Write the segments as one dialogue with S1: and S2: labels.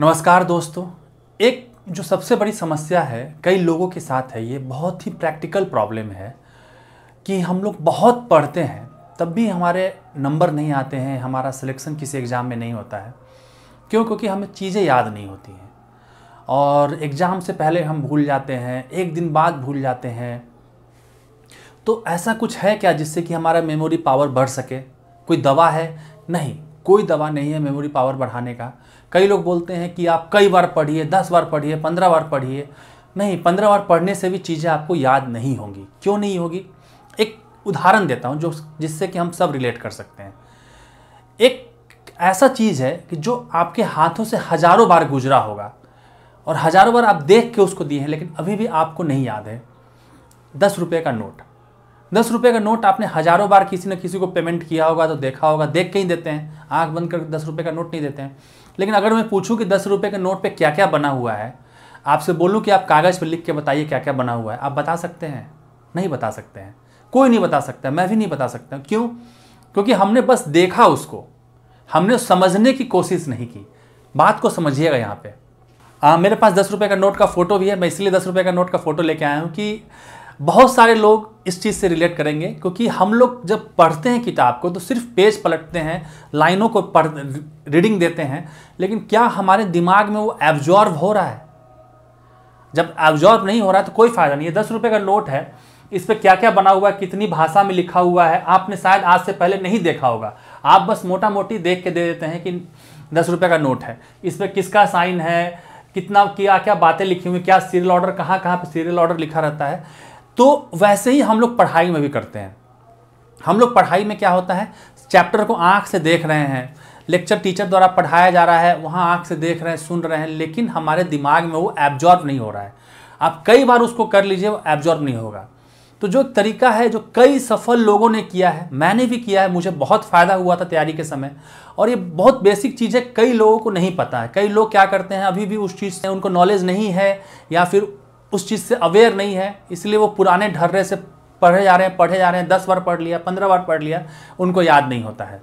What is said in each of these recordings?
S1: नमस्कार दोस्तों एक जो सबसे बड़ी समस्या है कई लोगों के साथ है ये बहुत ही प्रैक्टिकल प्रॉब्लम है कि हम लोग बहुत पढ़ते हैं तब भी हमारे नंबर नहीं आते हैं हमारा सिलेक्शन किसी एग्ज़ाम में नहीं होता है क्यों क्योंकि हमें चीज़ें याद नहीं होती हैं और एग्ज़ाम से पहले हम भूल जाते हैं एक दिन बाद भूल जाते हैं तो ऐसा कुछ है क्या जिससे कि हमारा मेमोरी पावर बढ़ सके कोई दवा है नहीं कोई दवा नहीं है मेमोरी पावर बढ़ाने का कई लोग बोलते हैं कि आप कई बार पढ़िए दस बार पढ़िए पंद्रह बार पढ़िए नहीं पंद्रह बार पढ़ने से भी चीज़ें आपको याद नहीं होंगी क्यों नहीं होगी एक उदाहरण देता हूँ जो जिससे कि हम सब रिलेट कर सकते हैं एक ऐसा चीज़ है कि जो आपके हाथों से हज़ारों बार गुजरा होगा और हज़ारों बार आप देख के उसको दिए हैं लेकिन अभी भी आपको नहीं याद है दस रुपये का नोट दस रुपये का नोट आपने हज़ारों बार किसी न किसी को पेमेंट किया होगा तो देखा होगा देख के ही देते हैं आँख बंद करके दस रुपये का नोट नहीं देते हैं लेकिन अगर मैं पूछूँ कि दस रुपये के नोट पर क्या क्या बना हुआ है आपसे बोलूँ कि आप कागज़ पर लिख के बताइए क्या क्या बना हुआ है आप बता सकते हैं नहीं बता सकते हैं कोई नहीं बता सकता मैं भी नहीं बता सकता क्यों क्योंकि हमने बस देखा उसको हमने समझने की कोशिश नहीं की बात को समझिएगा यहाँ पे आ, मेरे पास दस रुपये का नोट का फ़ोटो भी है मैं इसलिए दस रुपये का नोट का फ़ोटो लेके आया हूँ कि बहुत सारे लोग इस चीज़ से रिलेट करेंगे क्योंकि हम लोग जब पढ़ते हैं किताब को तो सिर्फ पेज पलटते हैं लाइनों को पढ़ रीडिंग देते हैं लेकिन क्या हमारे दिमाग में वो एब्जॉर्व हो रहा है जब एब्जॉर्व नहीं हो रहा तो कोई फ़ायदा नहीं है दस रुपये का नोट है इस पर क्या क्या बना हुआ है कितनी भाषा में लिखा हुआ है आपने शायद आज से पहले नहीं देखा होगा आप बस मोटा मोटी देख के दे देते हैं कि दस रुपये का नोट है इस पर किसका साइन है कितना क्या क्या बातें लिखी हुई क्या सीरियल ऑर्डर कहाँ कहाँ पर सीरियल ऑर्डर लिखा रहता है तो वैसे ही हम लोग पढ़ाई में भी करते हैं हम लोग पढ़ाई में क्या होता है चैप्टर को आँख से देख रहे हैं लेक्चर टीचर द्वारा पढ़ाया जा रहा है वहाँ आँख से देख रहे हैं सुन रहे हैं लेकिन हमारे दिमाग में वो एब्जॉर्ब नहीं हो रहा है आप कई बार उसको कर लीजिए वो एब्जॉर्ब नहीं होगा तो जो तरीका है जो कई सफल लोगों ने किया है मैंने भी किया है मुझे बहुत फ़ायदा हुआ था तैयारी के समय और ये बहुत बेसिक चीज़ है कई लोगों को नहीं पता है कई लोग क्या करते हैं अभी भी उस चीज़ से उनको नॉलेज नहीं है या फिर उस चीज़ से अवेयर नहीं है इसलिए वो पुराने ढर्रे से पढ़े जा रहे हैं पढ़े जा रहे हैं दस बार पढ़ लिया पंद्रह बार पढ़ लिया उनको याद नहीं होता है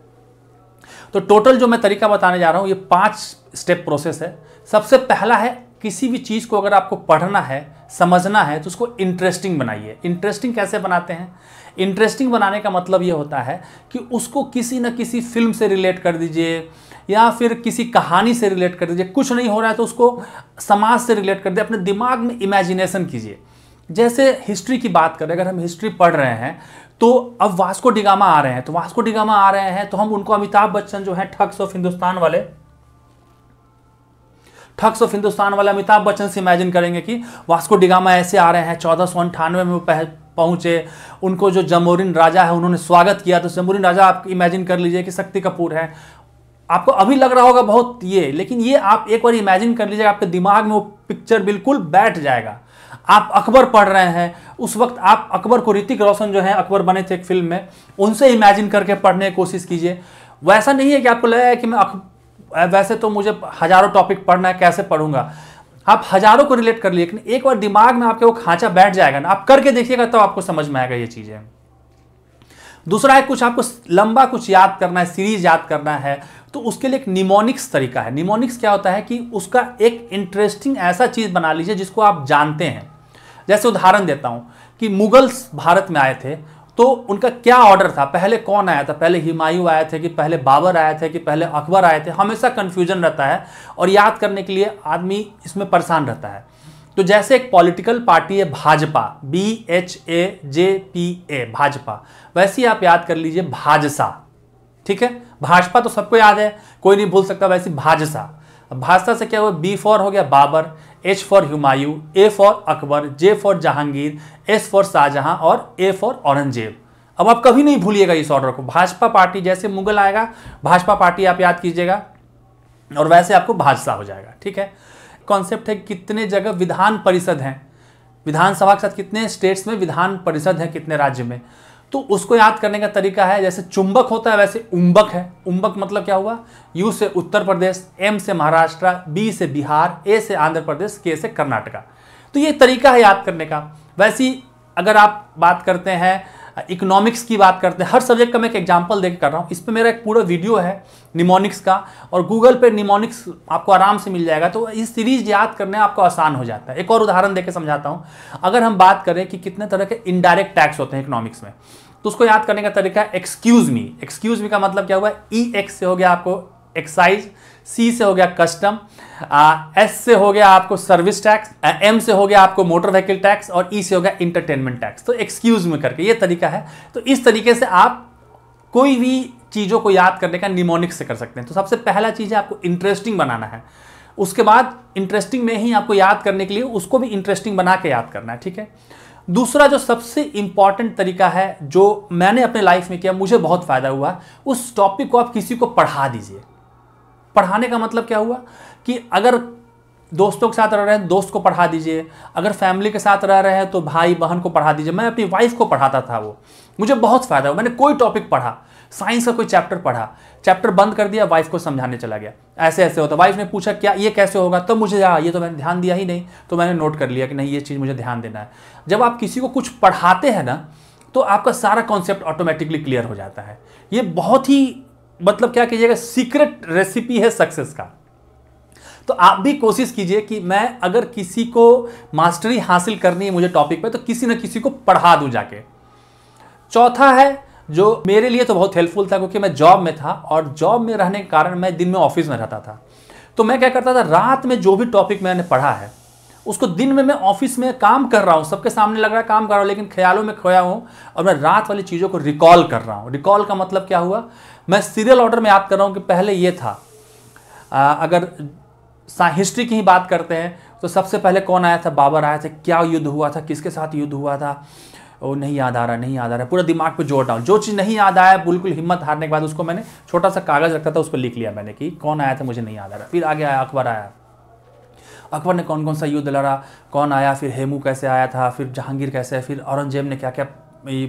S1: तो टोटल जो मैं तरीका बताने जा रहा हूँ ये पाँच स्टेप प्रोसेस है सबसे पहला है किसी भी चीज़ को अगर आपको पढ़ना है समझना है तो उसको इंटरेस्टिंग बनाइए इंटरेस्टिंग कैसे बनाते हैं इंटरेस्टिंग बनाने का मतलब ये होता है कि उसको किसी न किसी फिल्म से रिलेट कर दीजिए या फिर किसी कहानी से रिलेट कर दीजिए कुछ नहीं हो रहा है तो उसको समाज से रिलेट कर दीजिए अपने दिमाग में इमेजिनेशन कीजिए जैसे हिस्ट्री की बात करें अगर हम हिस्ट्री पढ़ रहे हैं तो अब वास्को डिगामा आ रहे हैं तो वास्को डिगामा आ रहे हैं तो हम उनको अमिताभ बच्चन जो है ठग्स ऑफ हिंदुस्तान वाले ठग्स ऑफ हिंदुस्तान वाले अमिताभ बच्चन से इमेजिन करेंगे कि वास्को डिगामा ऐसे आ रहे हैं चौदह सौ अंठानवे में वो पहुंचे उनको जो जमोरिन राजा है उन्होंने स्वागत किया तो जमोरिन राजा आप इमेजिन कर लीजिए कि शक्ति कपूर है आपको अभी लग रहा होगा बहुत ये लेकिन ये आप एक बार इमेजिन कर लीजिए आपके दिमाग में वो पिक्चर बिल्कुल बैठ जाएगा आप अकबर पढ़ रहे हैं उस वक्त आप अकबर को ऋतिक रोशन जो है अकबर बने थे एक फिल्म में उनसे इमेजिन करके पढ़ने की कोशिश कीजिए वैसा नहीं है कि आपको लगेगा कि मैं अक... वैसे तो मुझे हज़ारों टॉपिक पढ़ना है कैसे पढ़ूंगा आप हज़ारों को रिलेट कर लिए लेकिन एक बार दिमाग में आपके वो खांचा बैठ जाएगा ना आप करके देखिएगा तो आपको समझ में आएगा ये चीज़ें दूसरा है कुछ आपको लंबा कुछ याद करना है सीरीज याद करना है तो उसके लिए एक निमोनिक्स तरीका है निमोनिक्स क्या होता है कि उसका एक इंटरेस्टिंग ऐसा चीज़ बना लीजिए जिसको आप जानते हैं जैसे उदाहरण देता हूँ कि मुगल्स भारत में आए थे तो उनका क्या ऑर्डर था पहले कौन आया था पहले हिमायू आए थे कि पहले बाबर आए थे कि पहले अकबर आए थे हमेशा कन्फ्यूजन रहता है और याद करने के लिए आदमी इसमें परेशान रहता है तो जैसे एक पॉलिटिकल पार्टी है Bhajpa B H A J P A Bhajpa वैसे ही आप याद कर लीजिए भाजसा ठीक है भाजपा तो सबको याद है कोई नहीं भूल सकता वैसे भाजसा भाजपा से क्या हुआ बी फॉर हो गया Babar H for Humayun A for Akbar J for Jahangir S for Shahjahan और ए फॉर औरंगजेब अब आप कभी नहीं भूलिएगा इस ऑर्डर को भाजपा पार्टी जैसे मुगल आएगा भाजपा पार्टी आप याद कीजिएगा और वैसे आपको भाजसा हो जाएगा ठीक है कॉन्सेप्ट है कितने जगह विधान परिषद हैं विधानसभा के साथ कितने स्टेट्स में विधान परिषद है कितने राज्य में तो उसको याद करने का तरीका है जैसे चुंबक होता है वैसे उम्बक है उम्बक मतलब क्या हुआ यू से उत्तर प्रदेश एम से महाराष्ट्र बी से बिहार ए से आंध्र प्रदेश के से कर्नाटका तो ये तरीका है याद करने का वैसी अगर आप बात करते हैं इकोनॉमिक्स की बात करते हैं हर सब्जेक्ट का मैं एक एग्जाम्पल देकर कर रहा हूँ इस पर मेरा एक पूरा वीडियो है निमोनिक्स का और गूगल पे निमोनिक्स आपको आराम से मिल जाएगा तो इस सीरीज याद करने आपको आसान हो जाता है एक और उदाहरण देकर समझाता हूँ अगर हम बात करें कि कितने तरह के इनडायरेक्ट टैक्स होते हैं इकोनॉमिक्स में तो उसको याद करने का तरीका है एक्सक्यूज मी एक्सक्यूज मी का मतलब क्या हुआ ई e एक्स से हो गया आपको एक्साइज सी से हो गया कस्टम एस से हो गया आपको सर्विस टैक्स एम से हो गया आपको मोटर व्हीकल टैक्स और ई e से हो गया इंटरटेनमेंट टैक्स तो एक्सक्यूज में करके ये तरीका है तो इस तरीके से आप कोई भी चीज़ों को याद करने का निमोनिक से कर सकते हैं तो सबसे पहला चीज़ है आपको इंटरेस्टिंग बनाना है उसके बाद इंटरेस्टिंग में ही आपको याद करने के लिए उसको भी इंटरेस्टिंग बना के याद करना है ठीक है दूसरा जो सबसे इंपॉर्टेंट तरीका है जो मैंने अपने लाइफ में किया मुझे बहुत फ़ायदा हुआ उस टॉपिक को आप किसी को पढ़ा दीजिए पढ़ाने का मतलब क्या हुआ कि अगर दोस्तों के साथ रह रहे हैं दोस्त को पढ़ा दीजिए अगर फैमिली के साथ रह रहे हैं तो भाई बहन को पढ़ा दीजिए मैं अपनी वाइफ को पढ़ाता था वो मुझे बहुत फ़ायदा हुआ मैंने कोई टॉपिक पढ़ा साइंस का कोई चैप्टर पढ़ा चैप्टर बंद कर दिया वाइफ को समझाने चला गया ऐसे ऐसे होता वाइफ ने पूछा क्या ये कैसे होगा तब तो मुझे आ, हाँ, ये तो मैंने ध्यान दिया ही नहीं तो मैंने नोट कर लिया कि नहीं ये चीज़ मुझे ध्यान देना है जब आप किसी को कुछ पढ़ाते हैं ना तो आपका सारा कॉन्सेप्ट ऑटोमेटिकली क्लियर हो जाता है ये बहुत ही मतलब क्या कीजिएगा सीक्रेट रेसिपी है सक्सेस का तो आप भी कोशिश कीजिए कि मैं अगर किसी को मास्टरी हासिल करनी है मुझे टॉपिक पे तो किसी न किसी को पढ़ा दूं जाके चौथा है जो मेरे लिए तो बहुत हेल्पफुल था क्योंकि मैं जॉब में था और जॉब में रहने के कारण मैं दिन में ऑफिस में रहता था तो मैं क्या करता था रात में जो भी टॉपिक मैंने पढ़ा है उसको दिन में मैं ऑफिस में काम कर रहा हूँ सबके सामने लग रहा है काम कर रहा हूँ लेकिन ख्यालों में खोया हूँ और मैं रात वाली चीज़ों को रिकॉल कर रहा हूँ रिकॉल का मतलब क्या हुआ मैं सीरियल ऑर्डर में याद कर रहा हूँ कि पहले ये था आ, अगर हिस्ट्री की ही बात करते हैं तो सबसे पहले कौन आया था बाबर आया था क्या युद्ध हुआ था किसके साथ युद्ध हुआ था वो नहीं याद आ रहा नहीं याद आ रहा पूरा दिमाग पे जोर डाल जो चीज़ नहीं याद आया बिल्कुल हिम्मत हारने के बाद उसको मैंने छोटा सा कागज़ रखा था उस पर लिख लिया मैंने कि कौन आया था मुझे नहीं याद आ रहा फिर आगे आया अखबार आया अकबर ने कौन कौन सा युद्ध लड़ा कौन आया फिर हेमू कैसे आया था फिर जहांगीर कैसे फिर औरंगजेब ने क्या क्या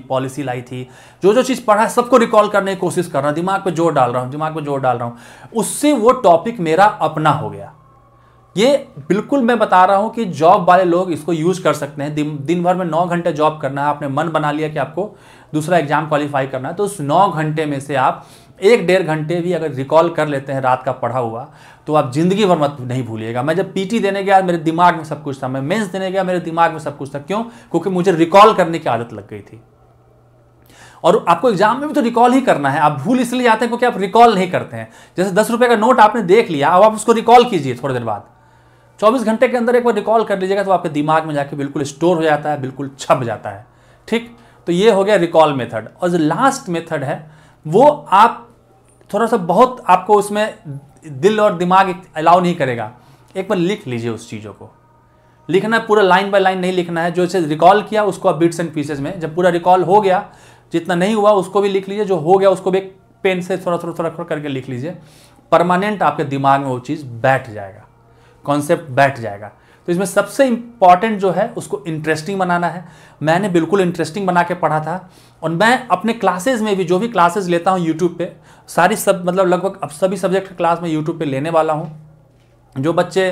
S1: पॉलिसी लाई थी जो जो चीज़ पढ़ा है सबको रिकॉल करने की कोशिश कर रहा हूँ दिमाग पर जोर डाल रहा हूँ दिमाग पर जोर डाल रहा हूँ उससे वो टॉपिक मेरा अपना हो गया ये बिल्कुल मैं बता रहा हूँ कि जॉब वाले लोग इसको यूज़ कर सकते हैं दिन दिन भर में नौ घंटे जॉब करना है आपने मन बना लिया कि आपको दूसरा एग्जाम क्वालिफाई करना है तो उस नौ घंटे में से आप एक डेढ़ घंटे भी अगर रिकॉल कर लेते हैं रात का पढ़ा हुआ तो आप ज़िंदगी भर मत नहीं भूलिएगा मैं जब पीटी देने गया मेरे दिमाग में सब कुछ था मैं मेंस देने गया मेरे दिमाग में सब कुछ था क्यों क्योंकि मुझे रिकॉल करने की आदत लग गई थी और आपको एग्जाम में भी तो रिकॉल ही करना है आप भूल इसलिए आते हैं क्योंकि आप रिकॉल नहीं करते हैं जैसे दस रुपये का नोट आपने देख लिया अब आप उसको रिकॉल कीजिए थोड़ी देर बाद चौबीस घंटे के अंदर एक बार रिकॉल कर लीजिएगा तो आपके दिमाग में जाके बिल्कुल स्टोर हो जाता है बिल्कुल छप जाता है ठीक तो ये हो गया रिकॉल मेथड और जो लास्ट मेथड है वो आप थोड़ा सा बहुत आपको उसमें दिल और दिमाग अलाउ नहीं करेगा एक बार लिख लीजिए उस चीज़ों को लिखना पूरा लाइन बाय लाइन नहीं लिखना है जो इसे रिकॉल किया उसको आप बिट्स एंड पीसेज में जब पूरा रिकॉल हो गया जितना नहीं हुआ उसको भी लिख लीजिए जो हो गया उसको भी एक पेन से थोड़ा थोड़ा थोड़ा थोड़ा करके लिख लीजिए परमानेंट आपके दिमाग में वो चीज़ बैठ जाएगा कॉन्सेप्ट बैठ जाएगा तो इसमें सबसे इम्पॉर्टेंट जो है उसको इंटरेस्टिंग बनाना है मैंने बिल्कुल इंटरेस्टिंग बना के पढ़ा था और मैं अपने क्लासेज में भी जो भी क्लासेज लेता हूँ यूट्यूब पर सारी सब मतलब लगभग अब सभी सब्जेक्ट क्लास मैं यूट्यूब पर लेने वाला हूँ जो बच्चे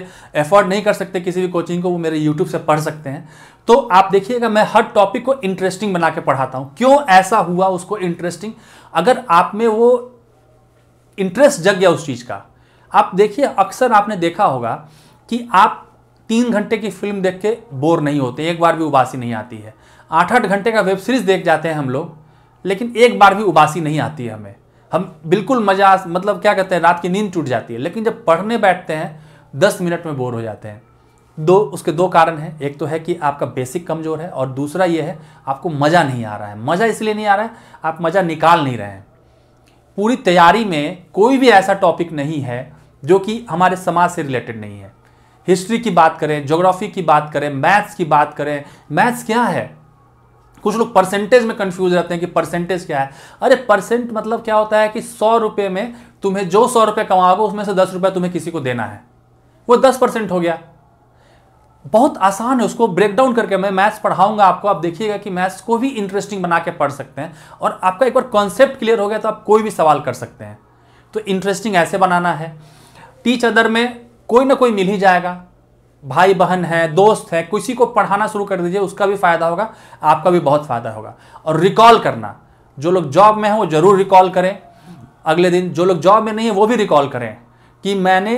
S1: एफोर्ड नहीं कर सकते किसी भी कोचिंग को वो मेरे यूट्यूब से पढ़ सकते हैं तो आप देखिएगा मैं हर टॉपिक को इंटरेस्टिंग बना के पढ़ाता हूँ क्यों ऐसा हुआ उसको इंटरेस्टिंग अगर आप में वो इंटरेस्ट जग गया उस चीज़ का आप देखिए अक्सर आपने देखा होगा कि आप तीन घंटे की फिल्म देख के बोर नहीं होते एक बार भी उबासी नहीं आती है आठ आठ घंटे का वेब सीरीज देख जाते हैं हम लोग लेकिन एक बार भी उबासी नहीं आती है हमें हम बिल्कुल मजा मतलब क्या कहते हैं रात की नींद टूट जाती है लेकिन जब पढ़ने बैठते हैं दस मिनट में बोर हो जाते हैं दो उसके दो कारण हैं एक तो है कि आपका बेसिक कमज़ोर है और दूसरा ये है आपको मज़ा नहीं आ रहा है मज़ा इसलिए नहीं आ रहा है आप मज़ा निकाल नहीं रहे हैं पूरी तैयारी में कोई भी ऐसा टॉपिक नहीं है जो कि हमारे समाज से रिलेटेड नहीं है हिस्ट्री की बात करें जोग्राफी की बात करें मैथ्स की बात करें मैथ्स क्या है कुछ लोग परसेंटेज में कंफ्यूज रहते हैं कि परसेंटेज क्या है अरे परसेंट मतलब क्या होता है कि सौ रुपये में तुम्हें जो सौ रुपये कमाओगे उसमें से दस रुपये तुम्हें किसी को देना है वो दस परसेंट हो गया बहुत आसान है उसको ब्रेक डाउन करके मैं मैथ्स पढ़ाऊंगा आपको आप देखिएगा कि मैथ्स को भी इंटरेस्टिंग बना के पढ़ सकते हैं और आपका एक बार कॉन्सेप्ट क्लियर हो गया तो आप कोई भी सवाल कर सकते हैं तो इंटरेस्टिंग ऐसे बनाना है टीच अदर में कोई ना कोई मिल ही जाएगा भाई बहन है दोस्त है किसी को पढ़ाना शुरू कर दीजिए उसका भी फायदा होगा आपका भी बहुत फायदा होगा और रिकॉल करना जो लोग जॉब में हैं वो जरूर रिकॉल करें अगले दिन जो लोग जॉब में नहीं है वो भी रिकॉल करें कि मैंने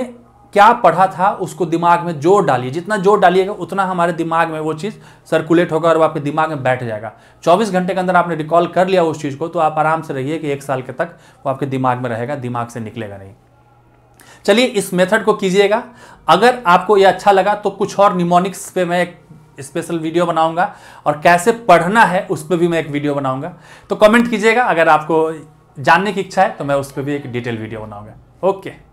S1: क्या पढ़ा था उसको दिमाग में जोर डालिए जितना जोर डालिएगा उतना हमारे दिमाग में वो चीज़ सर्कुलेट होगा और आपके दिमाग में बैठ जाएगा 24 घंटे के अंदर आपने रिकॉल कर लिया उस चीज़ को तो आप आराम से रहिए कि एक साल के तक वो आपके दिमाग में रहेगा दिमाग से निकलेगा नहीं चलिए इस मेथड को कीजिएगा अगर आपको यह अच्छा लगा तो कुछ और निमोनिक्स पे मैं एक स्पेशल वीडियो बनाऊंगा और कैसे पढ़ना है उस पर भी मैं एक वीडियो बनाऊंगा तो कमेंट कीजिएगा अगर आपको जानने की इच्छा है तो मैं उस पर भी एक डिटेल वीडियो बनाऊंगा ओके